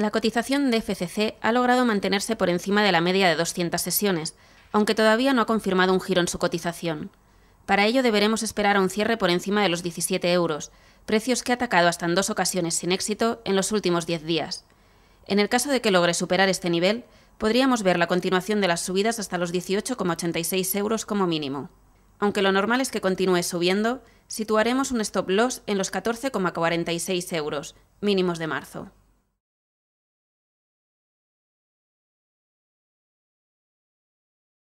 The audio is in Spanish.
la cotización de FCC ha logrado mantenerse por encima de la media de 200 sesiones, aunque todavía no ha confirmado un giro en su cotización. Para ello deberemos esperar a un cierre por encima de los 17 euros, precios que ha atacado hasta en dos ocasiones sin éxito en los últimos 10 días. En el caso de que logre superar este nivel, podríamos ver la continuación de las subidas hasta los 18,86 euros como mínimo. Aunque lo normal es que continúe subiendo, situaremos un stop loss en los 14,46 euros, mínimos de marzo.